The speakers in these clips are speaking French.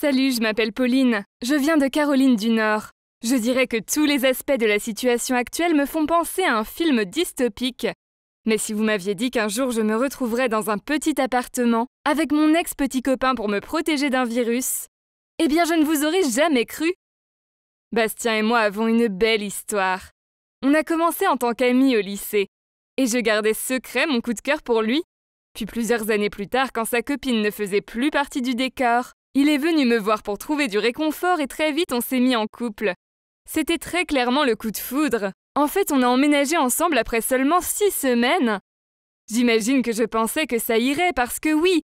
Salut, je m'appelle Pauline. Je viens de Caroline du Nord. Je dirais que tous les aspects de la situation actuelle me font penser à un film dystopique. Mais si vous m'aviez dit qu'un jour je me retrouverais dans un petit appartement avec mon ex-petit copain pour me protéger d'un virus, eh bien je ne vous aurais jamais cru. Bastien et moi avons une belle histoire. On a commencé en tant qu'amis au lycée, et je gardais secret mon coup de cœur pour lui. Puis plusieurs années plus tard, quand sa copine ne faisait plus partie du décor, il est venu me voir pour trouver du réconfort et très vite on s'est mis en couple. C'était très clairement le coup de foudre. En fait, on a emménagé ensemble après seulement six semaines. J'imagine que je pensais que ça irait parce que oui,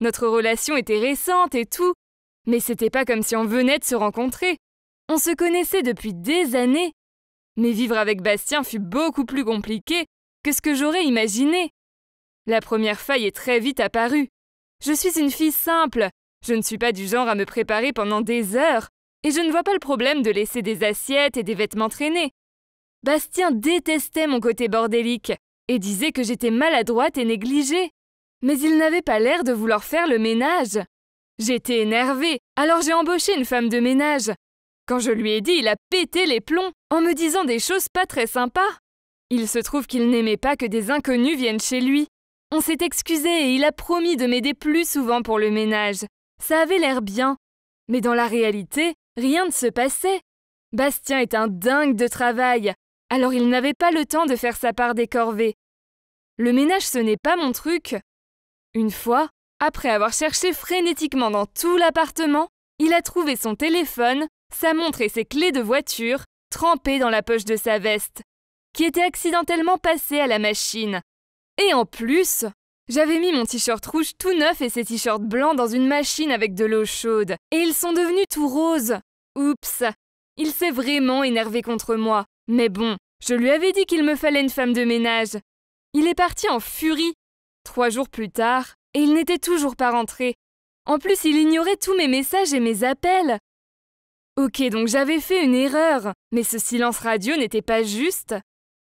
notre relation était récente et tout, mais c'était pas comme si on venait de se rencontrer. On se connaissait depuis des années. Mais vivre avec Bastien fut beaucoup plus compliqué que ce que j'aurais imaginé. La première faille est très vite apparue. Je suis une fille simple, je ne suis pas du genre à me préparer pendant des heures, et je ne vois pas le problème de laisser des assiettes et des vêtements traîner. Bastien détestait mon côté bordélique, et disait que j'étais maladroite et négligée. Mais il n'avait pas l'air de vouloir faire le ménage. J'étais énervée, alors j'ai embauché une femme de ménage. Quand je lui ai dit, il a pété les plombs en me disant des choses pas très sympas. Il se trouve qu'il n'aimait pas que des inconnus viennent chez lui. On s'est excusé et il a promis de m'aider plus souvent pour le ménage. Ça avait l'air bien, mais dans la réalité, rien ne se passait. Bastien est un dingue de travail, alors il n'avait pas le temps de faire sa part des corvées. Le ménage, ce n'est pas mon truc. Une fois, après avoir cherché frénétiquement dans tout l'appartement, il a trouvé son téléphone, sa montre et ses clés de voiture trempées dans la poche de sa veste, qui était accidentellement passée à la machine. Et en plus, j'avais mis mon t-shirt rouge tout neuf et ses t-shirts blancs dans une machine avec de l'eau chaude, et ils sont devenus tout roses. Oups. Il s'est vraiment énervé contre moi. Mais bon, je lui avais dit qu'il me fallait une femme de ménage. Il est parti en furie. Trois jours plus tard, et il n'était toujours pas rentré. En plus, il ignorait tous mes messages et mes appels. Ok, donc j'avais fait une erreur, mais ce silence radio n'était pas juste.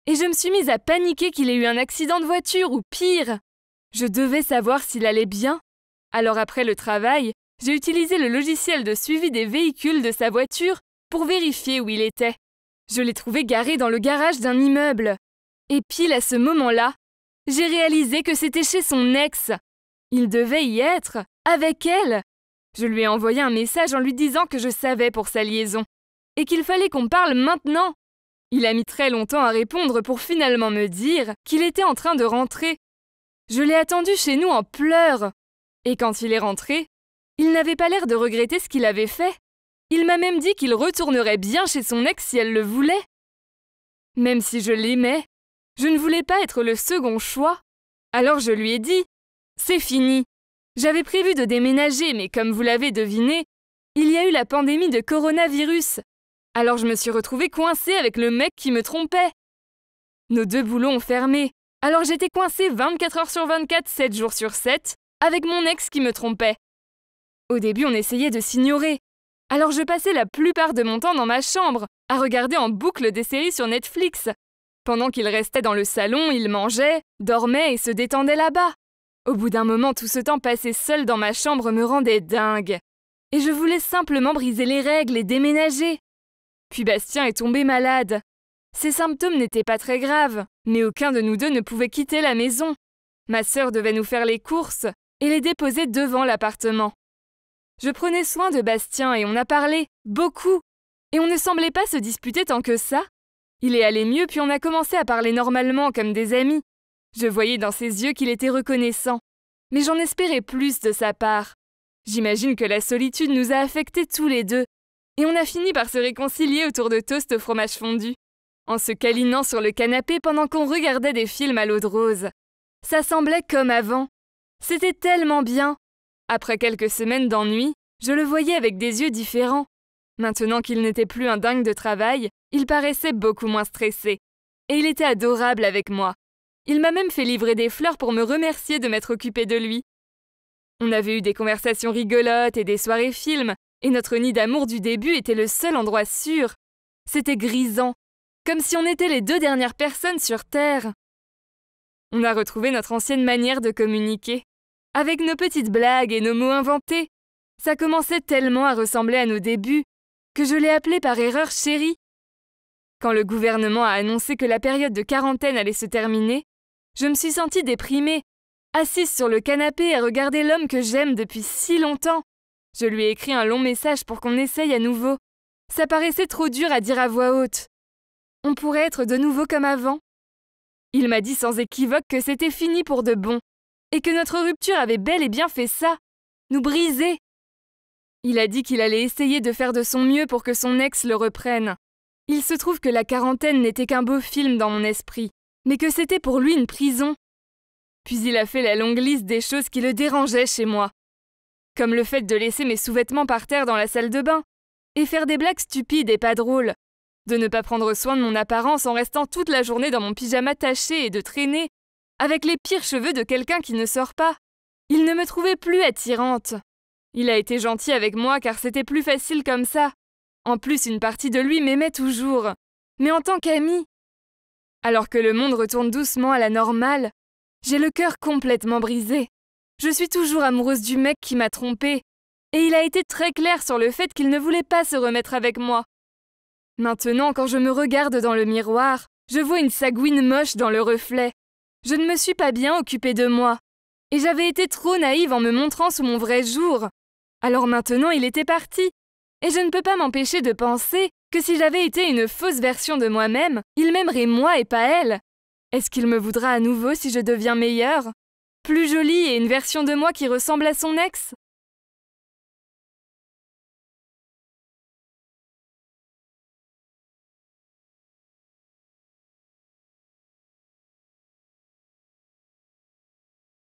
Et je me suis mise à paniquer qu'il ait eu un accident de voiture ou pire. Je devais savoir s'il allait bien. Alors après le travail, j'ai utilisé le logiciel de suivi des véhicules de sa voiture pour vérifier où il était. Je l'ai trouvé garé dans le garage d'un immeuble. Et pile à ce moment-là, j'ai réalisé que c'était chez son ex. Il devait y être, avec elle. Je lui ai envoyé un message en lui disant que je savais pour sa liaison, et qu'il fallait qu'on parle maintenant. Il a mis très longtemps à répondre pour finalement me dire qu'il était en train de rentrer je l'ai attendu chez nous en pleurs. Et quand il est rentré, il n'avait pas l'air de regretter ce qu'il avait fait. Il m'a même dit qu'il retournerait bien chez son ex si elle le voulait. Même si je l'aimais, je ne voulais pas être le second choix. Alors je lui ai dit, c'est fini. J'avais prévu de déménager, mais comme vous l'avez deviné, il y a eu la pandémie de coronavirus. Alors je me suis retrouvée coincée avec le mec qui me trompait. Nos deux boulons ont fermé. Alors j'étais coincée 24 heures sur 24, 7 jours sur 7, avec mon ex qui me trompait. Au début, on essayait de s'ignorer. Alors je passais la plupart de mon temps dans ma chambre, à regarder en boucle des séries sur Netflix. Pendant qu'il restait dans le salon, il mangeait, dormait et se détendait là-bas. Au bout d'un moment, tout ce temps passé seul dans ma chambre me rendait dingue. Et je voulais simplement briser les règles et déménager. Puis Bastien est tombé malade. Ses symptômes n'étaient pas très graves, mais aucun de nous deux ne pouvait quitter la maison. Ma sœur devait nous faire les courses et les déposer devant l'appartement. Je prenais soin de Bastien et on a parlé, beaucoup, et on ne semblait pas se disputer tant que ça. Il est allé mieux puis on a commencé à parler normalement comme des amis. Je voyais dans ses yeux qu'il était reconnaissant, mais j'en espérais plus de sa part. J'imagine que la solitude nous a affectés tous les deux, et on a fini par se réconcilier autour de toast au fromage fondu en se câlinant sur le canapé pendant qu'on regardait des films à l'eau de rose. Ça semblait comme avant. C'était tellement bien. Après quelques semaines d'ennui, je le voyais avec des yeux différents. Maintenant qu'il n'était plus un dingue de travail, il paraissait beaucoup moins stressé. Et il était adorable avec moi. Il m'a même fait livrer des fleurs pour me remercier de m'être occupée de lui. On avait eu des conversations rigolotes et des soirées films, et notre nid d'amour du début était le seul endroit sûr. C'était grisant, comme si on était les deux dernières personnes sur Terre. On a retrouvé notre ancienne manière de communiquer, avec nos petites blagues et nos mots inventés. Ça commençait tellement à ressembler à nos débuts que je l'ai appelé par erreur chérie. Quand le gouvernement a annoncé que la période de quarantaine allait se terminer, je me suis sentie déprimée, assise sur le canapé à regarder l'homme que j'aime depuis si longtemps. Je lui ai écrit un long message pour qu'on essaye à nouveau. Ça paraissait trop dur à dire à voix haute. On pourrait être de nouveau comme avant. Il m'a dit sans équivoque que c'était fini pour de bon, et que notre rupture avait bel et bien fait ça, nous briser. Il a dit qu'il allait essayer de faire de son mieux pour que son ex le reprenne. Il se trouve que la quarantaine n'était qu'un beau film dans mon esprit, mais que c'était pour lui une prison. Puis il a fait la longue liste des choses qui le dérangeaient chez moi, comme le fait de laisser mes sous-vêtements par terre dans la salle de bain, et faire des blagues stupides et pas drôles, de ne pas prendre soin de mon apparence en restant toute la journée dans mon pyjama taché et de traîner, avec les pires cheveux de quelqu'un qui ne sort pas. Il ne me trouvait plus attirante. Il a été gentil avec moi car c'était plus facile comme ça. En plus, une partie de lui m'aimait toujours, mais en tant qu'ami. Alors que le monde retourne doucement à la normale, j'ai le cœur complètement brisé. Je suis toujours amoureuse du mec qui m'a trompée, et il a été très clair sur le fait qu'il ne voulait pas se remettre avec moi. Maintenant, quand je me regarde dans le miroir, je vois une sagouine moche dans le reflet. Je ne me suis pas bien occupée de moi. Et j'avais été trop naïve en me montrant sous mon vrai jour. Alors maintenant, il était parti. Et je ne peux pas m'empêcher de penser que si j'avais été une fausse version de moi-même, il m'aimerait moi et pas elle. Est-ce qu'il me voudra à nouveau si je deviens meilleure Plus jolie et une version de moi qui ressemble à son ex